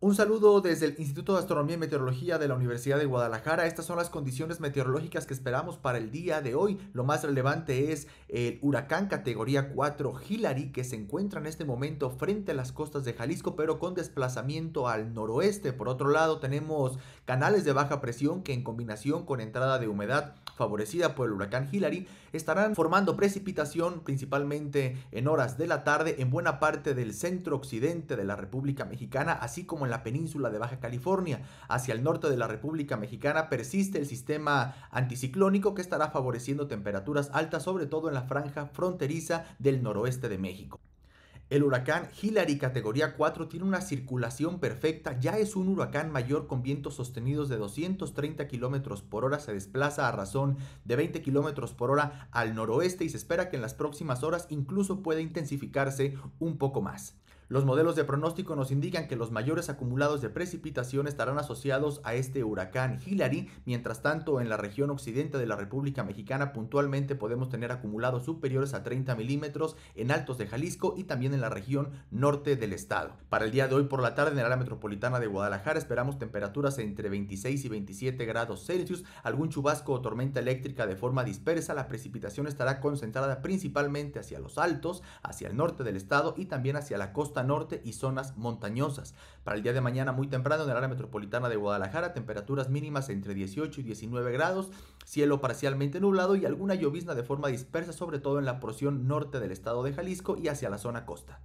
Un saludo desde el Instituto de Astronomía y Meteorología de la Universidad de Guadalajara. Estas son las condiciones meteorológicas que esperamos para el día de hoy. Lo más relevante es el huracán categoría 4 Hillary que se encuentra en este momento frente a las costas de Jalisco pero con desplazamiento al noroeste. Por otro lado tenemos canales de baja presión que en combinación con entrada de humedad favorecida por el huracán Hillary estarán formando precipitación principalmente en horas de la tarde en buena parte del centro occidente de la República Mexicana así como en en la península de Baja California. Hacia el norte de la República Mexicana persiste el sistema anticiclónico que estará favoreciendo temperaturas altas, sobre todo en la franja fronteriza del noroeste de México. El huracán Hillary categoría 4 tiene una circulación perfecta, ya es un huracán mayor con vientos sostenidos de 230 km por hora, se desplaza a razón de 20 km por hora al noroeste y se espera que en las próximas horas incluso pueda intensificarse un poco más. Los modelos de pronóstico nos indican que los mayores acumulados de precipitación estarán asociados a este huracán Hillary, mientras tanto en la región occidente de la República Mexicana puntualmente podemos tener acumulados superiores a 30 milímetros en Altos de Jalisco y también en la región norte del estado. Para el día de hoy por la tarde en el área metropolitana de Guadalajara esperamos temperaturas entre 26 y 27 grados Celsius, algún chubasco o tormenta eléctrica de forma dispersa, la precipitación estará concentrada principalmente hacia los altos, hacia el norte del estado y también hacia la costa norte y zonas montañosas. Para el día de mañana muy temprano en el área metropolitana de Guadalajara, temperaturas mínimas entre 18 y 19 grados, cielo parcialmente nublado y alguna llovizna de forma dispersa, sobre todo en la porción norte del estado de Jalisco y hacia la zona costa.